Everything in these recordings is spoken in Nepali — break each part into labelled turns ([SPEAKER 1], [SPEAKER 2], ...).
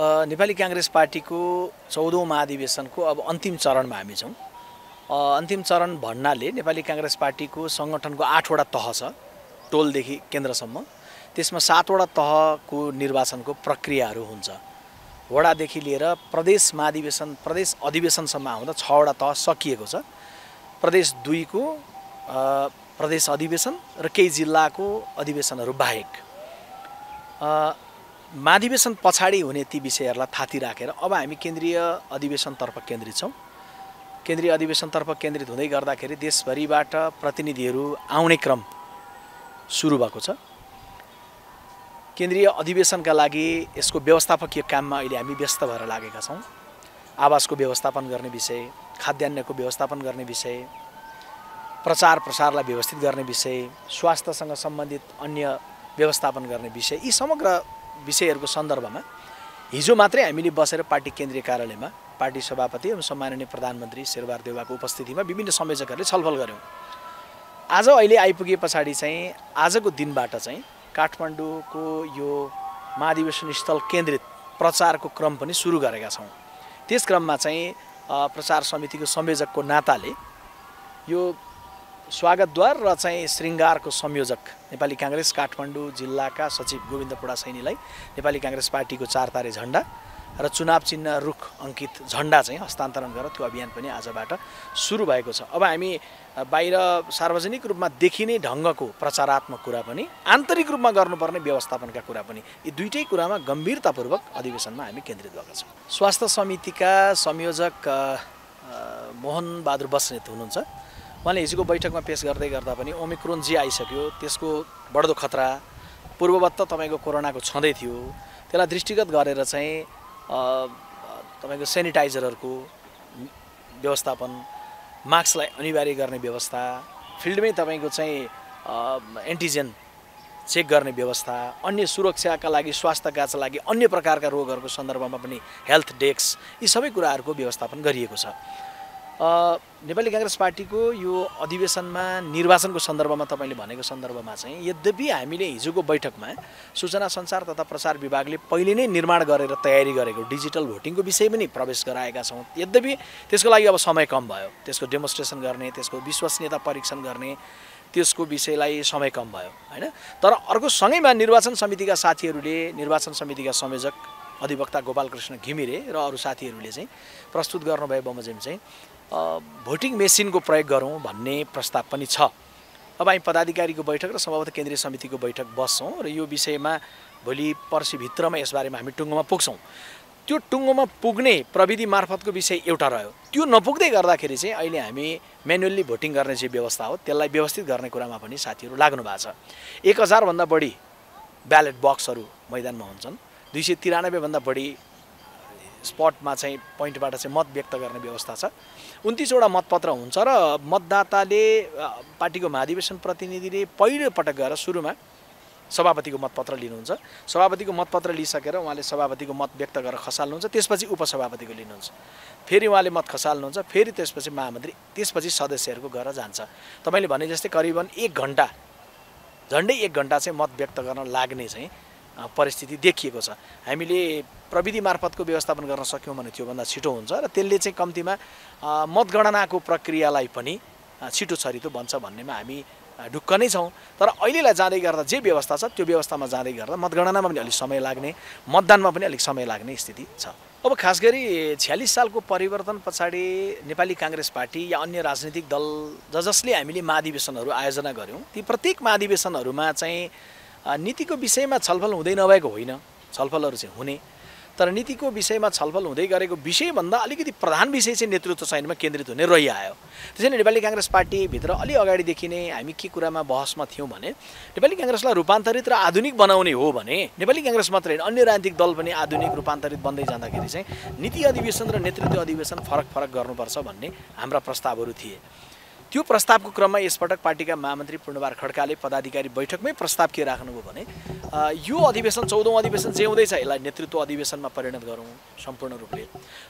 [SPEAKER 1] नेपाली काङ्ग्रेस पार्टीको चौधौँ महाधिवेशनको अब अन्तिम चरणमा हामी छौँ अन्तिम चरण भन्नाले नेपाली काङ्ग्रेस पार्टीको सङ्गठनको आठवटा तह छ टोलदेखि केन्द्रसम्म त्यसमा सातवटा तहको निर्वाचनको प्रक्रियाहरू हुन्छ वडादेखि लिएर प्रदेश महाधिवेशन प्रदेश अधिवेशनसम्म आउँदा छवटा तह सकिएको छ प्रदेश दुईको प्रदेश अधिवेशन र केही जिल्लाको अधिवेशनहरू बाहेक महाधिवेशन पछाडि हुने ती विषयहरूलाई थाती राखेर अब हामी केन्द्रीय अधिवेशनतर्फ केन्द्रित छौँ केन्द्रीय अधिवेशनतर्फ केन्द्रित हुँदै गर्दाखेरि देशभरिबाट प्रतिनिधिहरू आउने क्रम सुरु भएको छ केन्द्रीय अधिवेशनका लागि यसको व्यवस्थापकीय काममा अहिले हामी व्यस्त भएर लागेका छौँ आवासको व्यवस्थापन गर्ने विषय खाद्यान्नको व्यवस्थापन गर्ने विषय प्रचार प्रसारलाई व्यवस्थित गर्ने विषय स्वास्थ्यसँग सम्बन्धित अन्य व्यवस्थापन गर्ने विषय यी समग्र विषयहरूको सन्दर्भमा हिजो मात्रै हामीले बसेर पार्टी केन्द्रीय कार्यालयमा पार्टी सभापति एवं सम्माननीय प्रधानमन्त्री शेरबार देवाको उपस्थितिमा विभिन्न संयोजकहरूले छलफल गऱ्यौँ आज अहिले आइपुगे पछाडि चाहिँ आजको दिनबाट चाहिँ काठमाडौँको यो महाधिवेशन स्थल केन्द्रित प्रचारको क्रम पनि सुरु गरेका छौँ त्यस क्रममा चाहिँ प्रचार समितिको संयोजकको नाताले यो स्वागतद्वार र चाहिँ शृङ्गारको संयोजक नेपाली काङ्ग्रेस काठमाडौँ जिल्लाका सचिव गोविन्द पुडा सैनीलाई नेपाली काङ्ग्रेस पार्टीको चार तारे झन्डा र चुनाव चिन्ह रुख अङ्कित झन्डा चाहिँ हस्तान्तरण गरेर त्यो अभियान पनि आजबाट सुरु भएको छ अब हामी बाहिर सार्वजनिक रूपमा देखिने ढङ्गको प्रचारात्मक कुरा पनि आन्तरिक रूपमा गर्नुपर्ने व्यवस्थापनका कुरा पनि यी दुइटै कुरामा गम्भीरतापूर्वक अधिवेशनमा हामी केन्द्रित भएका छौँ स्वास्थ्य समितिका संयोजक मोहन बहादुर बस्नेत हुनुहुन्छ उहाँले हिजोको बैठकमा पेस गर्दै गर्दा पनि ओमिक्रोन जे आइसक्यो त्यसको बढ्दो खतरा पूर्ववत्त तपाईँको कोरोनाको छँदै थियो त्यसलाई दृष्टिगत गरेर चाहिँ तपाईँको सेनिटाइजरहरूको व्यवस्थापन मास्कलाई अनिवार्य गर्ने व्यवस्था फिल्डमै तपाईँको चाहिँ एन्टिजेन चेक गर्ने व्यवस्था अन्य सुरक्षाका लागि स्वास्थ्य स्वास्थ्यका लागि अन्य प्रकारका रोगहरूको सन्दर्भमा पनि हेल्थ डेस्क यी सबै कुराहरूको व्यवस्थापन गरिएको छ नेपाली काङ्ग्रेस पार्टीको यो अधिवेशनमा निर्वाचनको सन्दर्भमा तपाईँले भनेको सन्दर्भमा चाहिँ यद्यपि हामीले हिजोको बैठकमा सूचना सञ्चार तथा प्रसार विभागले पहिले नै निर्माण गरेर तयारी गरेको डिजिटल भोटिङको विषय पनि प्रवेश गराएका छौँ यद्यपि त्यसको लागि अब समय कम भयो त्यसको डेमोन्स्ट्रेसन गर्ने त्यसको विश्वसनीयता परीक्षण गर्ने त्यसको विषयलाई समय कम भयो होइन तर अर्को सँगैमा निर्वाचन समितिका साथीहरूले निर्वाचन समितिका संयोजक अधिवक्ता गोपालकृष्ण घिमिरे र अरू साथीहरूले चाहिँ प्रस्तुत गर्नुभयो बमोजिम चाहिँ भोटिङ मेसिनको प्रयोग गरौँ भन्ने प्रस्ताव पनि छ अब हामी पदाधिकारीको बैठक र सम्भवतः केन्द्रीय समितिको बैठक बस्छौँ र यो विषयमा भोलि पर्सिभित्रमा यसबारेमा हामी टुङ्गोमा पुग्छौँ त्यो टुङ्गोमा पुग्ने प्रविधि मार्फतको विषय एउटा रह्यो त्यो नपुग्दै गर्दाखेरि चाहिँ अहिले हामी मेन्युल्ली भोटिङ गर्ने जे व्यवस्था हो त्यसलाई व्यवस्थित गर्ने कुरामा पनि साथीहरू लाग्नु भएको छ एक हजारभन्दा बढी ब्यालेट बक्सहरू मैदानमा हुन्छन् दुई सय तिरानब्बेभन्दा बढी स्पटमा चाहिँ पोइन्टबाट चाहिँ मत व्यक्त गर्ने व्यवस्था छ उन्तिसवटा मतपत्र हुन्छ र मतदाताले पार्टीको महाधिवेशन प्रतिनिधिले पहिलोपटक गएर सुरुमा सभापतिको मतपत्र लिनुहुन्छ सभापतिको मतपत्र लिइसकेर उहाँले सभापतिको मत व्यक्त गरेर खसाल्नुहुन्छ त्यसपछि उपसभापतिको लिनुहुन्छ फेरि उहाँले मत खसाल्नुहुन्छ फेरि त्यसपछि महामन्त्री त्यसपछि सदस्यहरूको गएर जान्छ तपाईँले भने जस्तै करिबन एक घन्टा झन्डै एक घन्टा चाहिँ मत व्यक्त गर्न लाग्ने चाहिँ परिस्थिति देखिएको छ हामीले प्रविधि मार्फतको व्यवस्थापन गर्न सक्यौँ भने त्योभन्दा छिटो हुन्छ र त्यसले चाहिँ कम्तीमा मतगणनाको प्रक्रियालाई पनि छिटो छरितो भन्छ भन्नेमा हामी ढुक्क नै छौँ तर अहिलेलाई जाँदै गर्दा जे व्यवस्था छ त्यो व्यवस्थामा जाँदै गर्दा मतगणनामा पनि अलिक समय लाग्ने मतदानमा पनि अलिक समय लाग्ने स्थिति छ अब खास गरी छ्यालिस सालको परिवर्तन पछाडि नेपाली काङ्ग्रेस पार्टी या अन्य राजनीतिक दल ज जसले हामीले महाधिवेशनहरू आयोजना गऱ्यौँ ती प्रत्येक महाधिवेशनहरूमा चाहिँ नीतिको विषयमा छलफल हुँदै नभएको होइन छलफलहरू चाहिँ हुने तर नीतिको विषयमा छलफल हुँदै गरेको विषयभन्दा अलिकति प्रधान विषय चाहिँ नेतृत्व चयनमा केन्द्रित हुने रहिआयो त्यसैले नेपाली काङ्ग्रेस पार्टीभित्र अलि अगाडिदेखि नै हामी के कुरामा बहसमा थियौँ भने नेपाली काङ्ग्रेसलाई रूपान्तरित र आधुनिक बनाउने हो भने नेपाली काङ्ग्रेस मात्रै होइन अन्य राजनीतिक दल पनि आधुनिक रूपान्तरित बन्दै जाँदाखेरि चाहिँ नीति अधिवेशन र नेतृत्व अधिवेशन फरक फरक गर्नुपर्छ भन्ने हाम्रा प्रस्तावहरू थिए त्यो प्रस्तावको क्रममा यसपटक पार्टीका महामन्त्री पूर्णबार खड्काले पदाधिकारी बैठकमै प्रस्ताव के राख्नुभयो भने यो अधिवेशन चौधौँ अधिवेशन जे हुँदैछ यसलाई नेतृत्व अधिवेशनमा परिणत गरौँ सम्पूर्ण रूपले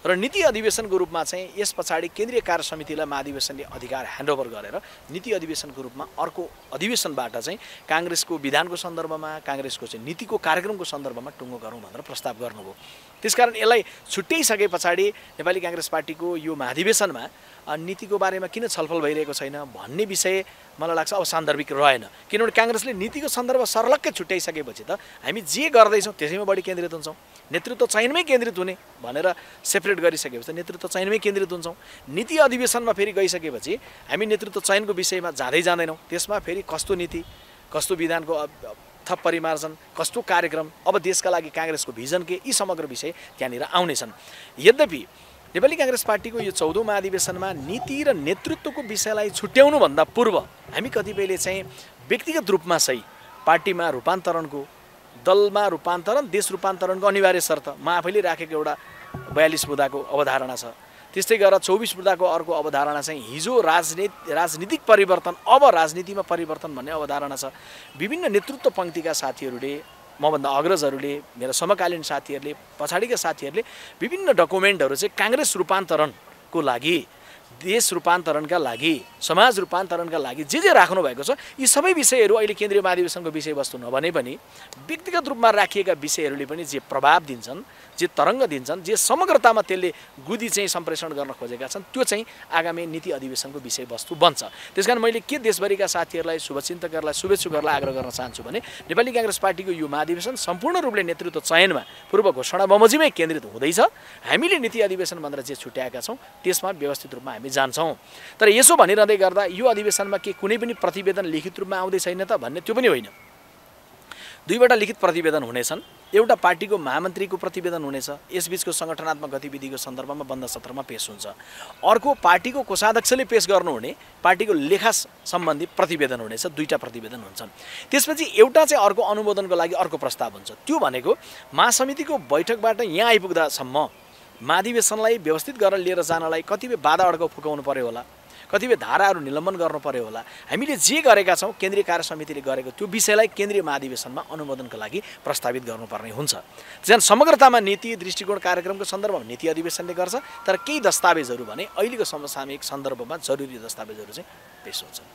[SPEAKER 1] र नीति अधिवेशनको रूपमा चाहिँ यस पछाडि केन्द्रीय कार्य समितिलाई महाधिवेशनले अधिकार ह्यान्डओभर गरेर नीति अधिवेशनको रूपमा अर्को अधिवेशनबाट चाहिँ काङ्ग्रेसको विधानको सन्दर्भमा काङ्ग्रेसको चाहिँ नीतिको कार्यक्रमको सन्दर्भमा टुङ्गो गरौँ भनेर प्रस्ताव गर्नुभयो त्यसकारण यसलाई छुट्याइसके पछाडि नेपाली काङ्ग्रेस पार्टीको यो महाधिवेशनमा नीतिको बारेमा किन छलफल भइरहेको छैन भन्ने विषय मलाई लाग्छ अब सान्दर्भिक रहेन किनभने काङ्ग्रेसले नीतिको सन्दर्भ सर्लक्कै छुट्याइसकेपछि त हामी जे गर्दैछौँ त्यसैमा बढी केन्द्रित हुन्छौँ नेतृत्व चयनमै केन्द्रित हुने भनेर सेपरेट गरिसकेपछि नेतृत्व चयनमै केन्द्रित हुन्छौँ नीति अधिवेशनमा फेरि गइसकेपछि हामी नेतृत्व चयनको विषयमा जाँदै जाँदैनौँ त्यसमा फेरि कस्तो नीति कस्तो विधानको थप परिमार्जन कस्तो कार्यक्रम अब देशका लागि काङ्ग्रेसको भिजन के यी समग्र विषय त्यहाँनिर आउनेछन् यद्यपि नेपाली काङ्ग्रेस पार्टीको यो चौधौँ महाधिवेशनमा नीति र नेतृत्वको विषयलाई छुट्याउनुभन्दा पूर्व हामी कतिपयले चाहिँ व्यक्तिगत रूपमा सही पार्टीमा रूपान्तरणको दलमा रूपान्तरण देश रूपान्तरणको अनिवार्य शर्त म आफैले राखेको एउटा बयालिस बुदाको अवधारणा छ त्यस्तै गरेर चौबिस बुदाको अर्को अवधारणा चाहिँ हिजो राजनीति राजनीतिक परिवर्तन अब राजनीतिमा परिवर्तन भन्ने अवधारणा छ विभिन्न नेतृत्व पङ्क्तिका साथीहरूले मभन्दा अग्रजहरूले मेरा समकालीन साथीहरूले पछाडिका साथीहरूले विभिन्न डकुमेन्टहरू चाहिँ काङ्ग्रेस रूपान्तरणको लागि देश रूपान्तरणका लागि समाज रूपान्तरणका लागि जे जे राख्नु भएको छ यी सबै विषयहरू अहिले केन्द्रीय महाधिवेशनको विषयवस्तु नभने पनि व्यक्तिगत रूपमा राखिएका विषयहरूले पनि जे प्रभाव दिन्छन् जे तरङ्ग दिन्छन् जे समग्रतामा त्यसले गुदी चाहिँ सम्प्रेषण गर्न खोजेका छन् त्यो चाहिँ आगामी नीति अधिवेशनको विषयवस्तु बन्छ त्यस कारण मैले के देशभरिका साथीहरूलाई शुभचिन्तकहरूलाई शुभेच्छुकहरूलाई आग्रह गर्न चाहन्छु भने नेपाली काङ्ग्रेस पार्टीको यो महाधिवेशन सम्पूर्ण रूपले नेतृत्व चयनमा पूर्व घोषणा बमोजिमै केन्द्रित हुँदैछ हामीले नीति अधिवेशन भनेर जे छुट्याएका छौँ त्यसमा व्यवस्थित रूपमा हामी जान्छौँ तर यसो भनिरहँदै गर्दा यो अधिवेशनमा के कुनै पनि प्रतिवेदन लिखित रूपमा आउँदै छैन त भन्ने त्यो पनि होइन दुईवटा लिखित प्रतिवेदन हुनेछन् एउटा पार्टीको महामन्त्रीको प्रतिवेदन हुनेछ यसबिचको सङ्गठनात्मक गतिविधिको सन्दर्भमा बन्द सत्रमा पेस हुन्छ अर्को पार्टीको कोषाध्यक्षले पेस गर्नुहुने पार्टीको लेखा सम्बन्धी प्रतिवेदन हुनेछ दुईवटा प्रतिवेदन हुन्छन् त्यसपछि एउटा चाहिँ अर्को अनुमोदनको लागि अर्को प्रस्ताव हुन्छ त्यो भनेको महासमितिको बैठकबाट यहाँ आइपुग्दासम्म महाधिवेशनलाई व्यवस्थित गरेर लिएर जानलाई कतिपय बाधा अड्काउ फुकाउनु पऱ्यो होला कतिपय धाराहरू निलम्बन गर्नु पऱ्यो होला हामीले जे गरेका छौँ केन्द्रीय कार्य समितिले गरेको त्यो विषयलाई केन्द्रीय महाधिवेशनमा अनुमोदनको लागि प्रस्तावित गर्नुपर्ने हुन्छ जहाँ समग्रतामा नीति दृष्टिकोण कार्यक्रमको सन्दर्भमा नीति अधिवेशनले गर्छ तर केही दस्तावेजहरू भने अहिलेको समसामयिक सन्दर्भमा जरुरी दस्तावेजहरू चाहिँ पेस हुन्छन्